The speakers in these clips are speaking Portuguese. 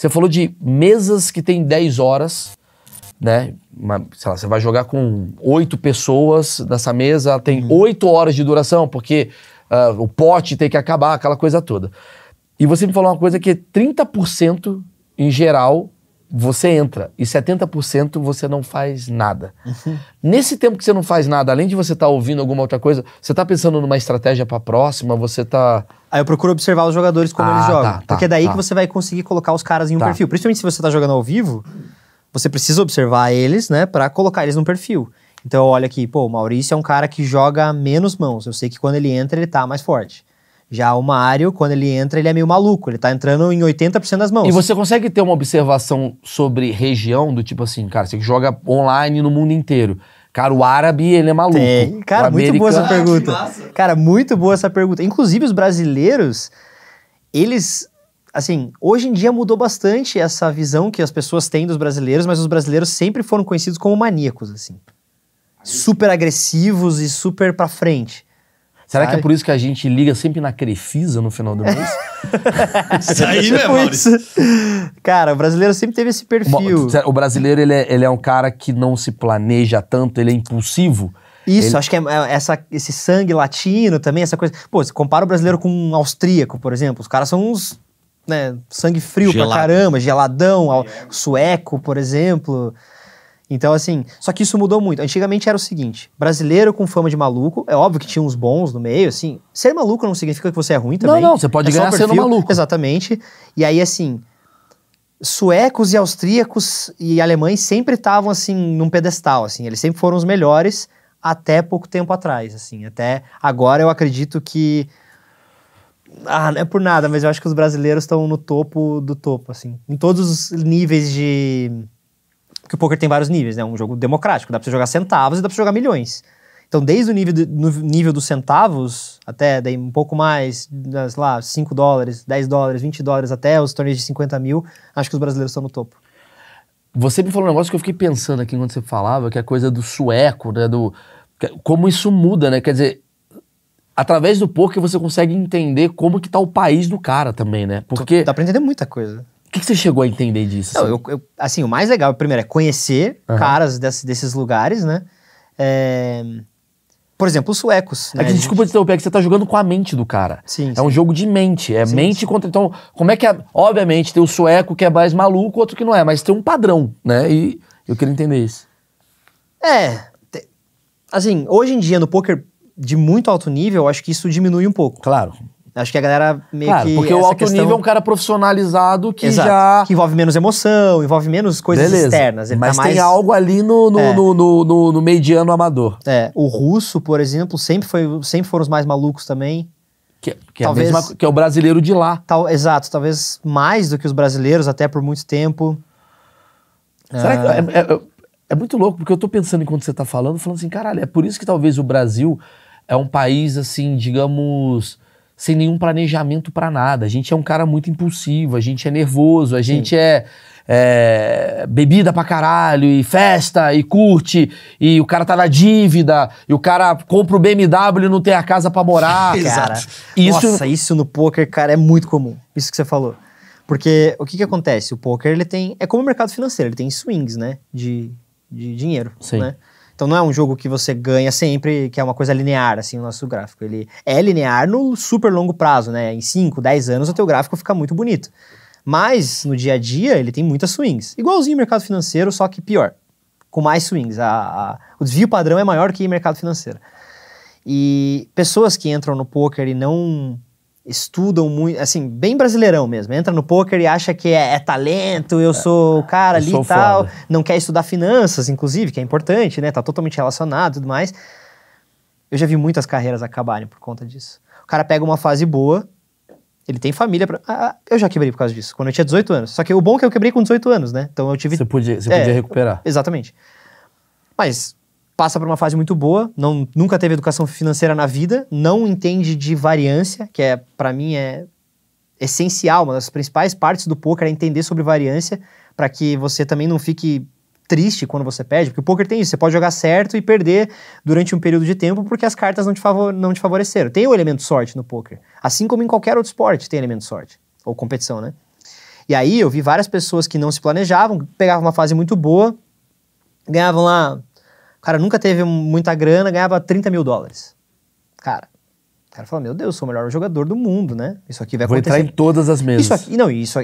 Você falou de mesas que tem 10 horas, né? Uma, sei lá, você vai jogar com oito pessoas nessa mesa, tem uhum. oito uhum. horas de duração, porque uh, o pote tem que acabar, aquela coisa toda. E você me falou uma coisa que é 30% em geral você entra e 70% você não faz nada. Uhum. Nesse tempo que você não faz nada, além de você estar tá ouvindo alguma outra coisa, você está pensando numa estratégia para a próxima, você está. Aí eu procuro observar os jogadores como ah, eles tá, jogam. Tá, tá, porque é daí tá. que você vai conseguir colocar os caras em um tá. perfil. Principalmente se você está jogando ao vivo, você precisa observar eles, né, para colocar eles num perfil. Então olha aqui, pô, o Maurício é um cara que joga menos mãos. Eu sei que quando ele entra, ele tá mais forte. Já o Mario, quando ele entra, ele é meio maluco. Ele tá entrando em 80% das mãos. E você consegue ter uma observação sobre região do tipo assim, cara, você joga online no mundo inteiro. Cara, o árabe, ele é maluco. Tem. Cara, o muito americano... boa essa pergunta. cara, muito boa essa pergunta. Inclusive, os brasileiros, eles. Assim, hoje em dia mudou bastante essa visão que as pessoas têm dos brasileiros, mas os brasileiros sempre foram conhecidos como maníacos, assim. Super agressivos e super pra frente. Será que é por isso que a gente liga sempre na Crefisa no final do mês? isso aí, é né, tipo isso. Cara, o brasileiro sempre teve esse perfil. O brasileiro, ele é, ele é um cara que não se planeja tanto, ele é impulsivo. Isso, ele... acho que é, é essa, esse sangue latino também, essa coisa. Pô, você compara o brasileiro com um austríaco, por exemplo. Os caras são uns. Né, sangue frio Gelado. pra caramba, geladão, sueco, por exemplo. Então, assim, só que isso mudou muito. Antigamente era o seguinte: brasileiro com fama de maluco, é óbvio que tinha uns bons no meio, assim. Ser maluco não significa que você é ruim também. Não, não, você pode é ganhar sendo maluco. Exatamente. E aí, assim, suecos e austríacos e alemães sempre estavam, assim, num pedestal, assim. Eles sempre foram os melhores até pouco tempo atrás, assim. Até agora eu acredito que ah, não é por nada, mas eu acho que os brasileiros estão no topo do topo, assim. Em todos os níveis de porque o poker tem vários níveis, né? É um jogo democrático, dá pra você jogar centavos e dá pra você jogar milhões. Então, desde o nível, do, nível dos centavos, até daí um pouco mais, sei lá, 5 dólares, 10 dólares, 20 dólares, até os torneios de 50 mil, acho que os brasileiros estão no topo. Você me falou um negócio que eu fiquei pensando aqui quando você falava, que é a coisa do sueco, né? Do, como isso muda, né? Quer dizer, através do poker você consegue entender como que tá o país do cara também, né? Porque... Dá pra entender muita coisa. O que, que, você chegou a entender disso? Não, assim? Eu, eu, assim, o mais legal, primeiro, é conhecer uhum. caras desse, desses lugares, né? É... Por exemplo, os suecos. É né? É desculpa te interromper, é que você tá jogando com a mente do cara. Sim. É sim. um jogo de mente. É sim, mente sim. contra. Então, como é que é. Obviamente, tem o sueco que é mais maluco, outro que não é, mas tem um padrão, né? E eu queria entender isso. É. Te... Assim, hoje em dia, no poker de muito alto nível, eu acho que isso diminui um pouco. Claro. Acho que a galera meio claro, que. Porque o alto questão... nível é um cara profissionalizado que Exato. já. Que envolve menos emoção, envolve menos coisas Beleza. externas. Ele tá Mas tá mais... tem algo ali no, no, é. no, no, no, no, mediano amador. É. O russo, por exemplo, sempre, foi, sempre foram os mais malucos também. Que, que é talvez, é mesma, que é o brasileiro de lá. Tal, exato, talvez mais do que os brasileiros, até por muito tempo. Será ah. que. É, é, é, é, muito louco, porque eu tô pensando enquanto você tá falando, falando assim, caralho, é por isso que talvez o Brasil é um país, assim, digamos sem nenhum planejamento para nada. A gente é um cara muito impulsivo, a gente é nervoso, a gente é, é, bebida pra caralho, e festa, e curte, e o cara tá na dívida, e o cara compra o BMW e não tem a casa para morar. Exato. Isso... Nossa, isso no poker, cara, é muito comum. Isso que você falou. Porque o que que acontece? O poker, ele tem... É como o mercado financeiro, ele tem swings, né? De, de dinheiro, Sim. né? Sim. Então não é um jogo que você ganha sempre, que é uma coisa linear, assim, o nosso gráfico. Ele é linear no super longo prazo, né? Em 5, 10 anos o teu gráfico fica muito bonito. Mas no dia a dia ele tem muitas swings. Igualzinho mercado financeiro, só que pior. Com mais swings. A, a, o desvio padrão é maior que mercado financeiro. E pessoas que entram no poker e não estudam muito, assim, bem brasileirão mesmo. Entra no poker e acha que é, é talento, eu é, sou o cara ali e tal. Foda. Não quer estudar finanças, inclusive, que é importante, né? Tá totalmente relacionado e tudo mais. Eu já vi muitas carreiras acabarem por conta disso. O cara pega uma fase boa, ele tem família. Pra... Ah, ah eu já quebrei por causa disso, quando eu tinha 18 anos. Só que o bom é que eu quebrei com 18 anos, né? Então eu tive. Você podia, você podia é, recuperar. Exatamente. Mas passa por uma fase muito boa, não, nunca teve educação financeira na vida, não entende de variância, que é para mim é essencial, uma das principais partes do poker é entender sobre variância, para que você também não fique triste quando você perde, porque o poker tem isso, você pode jogar certo e perder durante um período de tempo porque as cartas não te, favor, não te favoreceram. Tem o elemento sorte no poker, assim como em qualquer outro esporte tem elemento sorte, ou competição, né? E aí eu vi várias pessoas que não se planejavam, pegavam uma fase muito boa, ganhavam lá o cara nunca teve muita grana, ganhava 30 mil dólares. Cara, o cara fala, meu Deus, sou o melhor jogador do mundo, né? Isso aqui vai Vou acontecer. Vou entrar em todas as mesas. Isso aqui, não, isso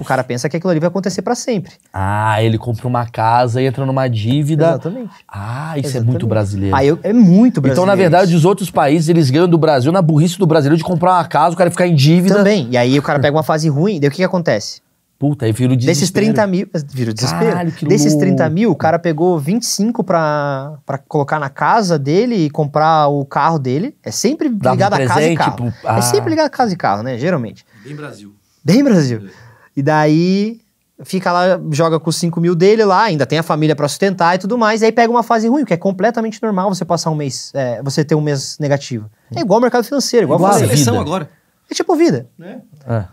o cara pensa que aquilo ali vai acontecer para sempre. Ah, ele compra uma casa e entra numa dívida. Exatamente. Ah, isso Exatamente. é muito brasileiro. Ah, eu, é muito brasileiro. Então, na verdade, os outros países, eles ganham do Brasil na burrice do brasileiro de comprar uma casa, o cara ficar em dívida. Também. E aí o cara pega uma fase ruim, daí o que, que acontece? Puta, aí vira desespero. Desses 30 mil, vira o desespero. Caralho, que Desses louco. 30 mil, o cara pegou 25 pra, pra colocar na casa dele e comprar o carro dele. É sempre Dava ligado um presente, a casa e carro. Ah. É sempre ah. ligado a casa e carro, né? Geralmente. Bem Brasil. Bem Brasil. É. E daí fica lá, joga com os 5 mil dele lá, ainda tem a família para sustentar e tudo mais, e aí pega uma fase ruim, que é completamente normal você passar um mês, é, você ter um mês negativo. É igual ao mercado financeiro, igual, igual a, a seleção agora. É tipo vida. né é.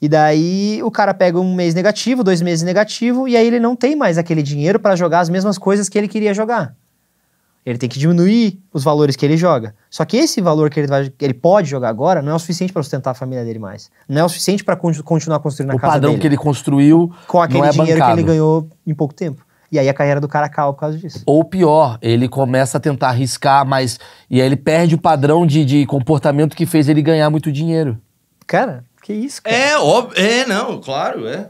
E daí o cara pega um mês negativo, dois meses negativo, e aí ele não tem mais aquele dinheiro para jogar as mesmas coisas que ele queria jogar. Ele tem que diminuir os valores que ele joga. Só que esse valor que ele, vai, que ele pode jogar agora não é o suficiente para sustentar a família dele mais. Não é o suficiente para con continuar construindo a o casa dele. O padrão que ele construiu com aquele é dinheiro bancado. que ele ganhou em pouco tempo. E aí a carreira do cara acaba por causa disso. Ou pior, ele começa a tentar arriscar, mas. E aí ele perde o padrão de, de comportamento que fez ele ganhar muito dinheiro. Cara, que isso, cara? É, óbvio. É, não, claro, é.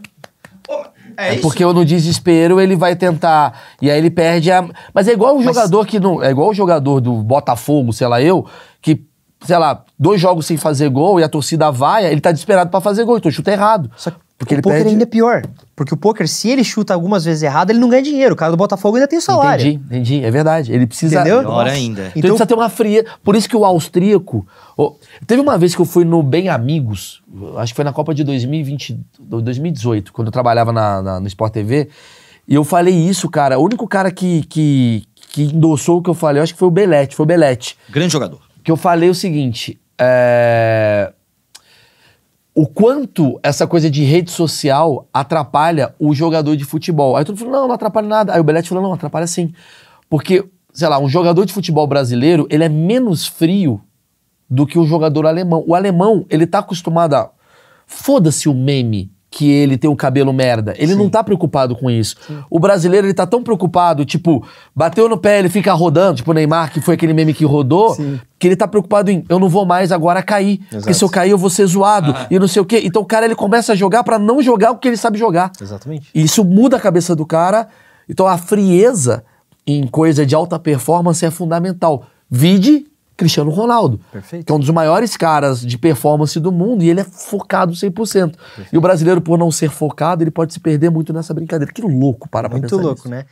É, é porque no desespero ele vai tentar. E aí ele perde a. Mas é igual o Mas... jogador que não. É igual o jogador do Botafogo, sei lá, eu, que, sei lá, dois jogos sem fazer gol e a torcida vai, ele tá desesperado para fazer gol, então chuta errado. Só que porque o pôquer pede... é ainda pior. Porque o poker, se ele chuta algumas vezes errado, ele não ganha dinheiro. O cara do Botafogo ainda tem o salário. Entendi, entendi. É verdade. Ele precisa. Entendeu? ainda. Então, então precisa ter uma fria. Por isso que o austríaco. Oh, teve uma vez que eu fui no Bem Amigos, acho que foi na Copa de 2020, 2018, quando eu trabalhava na, na, no Sport TV. E eu falei isso, cara. O único cara que, que, que endossou o que eu falei, eu acho que foi o Belete. Foi o Belete. Grande jogador. Que eu falei o seguinte. É o quanto essa coisa de rede social atrapalha o jogador de futebol. Aí todo mundo falou, não, não atrapalha nada. Aí o Belete falou, não, atrapalha sim. Porque, sei lá, um jogador de futebol brasileiro, ele é menos frio do que o jogador alemão. O alemão, ele tá acostumado a... Foda-se o meme que ele tem o cabelo merda. Ele Sim. não tá preocupado com isso. Sim. O brasileiro, ele tá tão preocupado, tipo, bateu no pé, ele fica rodando, tipo o Neymar, que foi aquele meme que rodou, Sim. que ele tá preocupado em, eu não vou mais agora cair, Exato. porque se eu cair eu vou ser zoado, ah. e não sei o quê. Então o cara, ele começa a jogar para não jogar o que ele sabe jogar. Exatamente. E isso muda a cabeça do cara. Então a frieza em coisa de alta performance é fundamental. Vide Cristiano Ronaldo, Perfeito. que é um dos maiores caras de performance do mundo e ele é focado 100%. Perfeito. E o brasileiro, por não ser focado, ele pode se perder muito nessa brincadeira. Que louco para Muito pra louco, isso. né?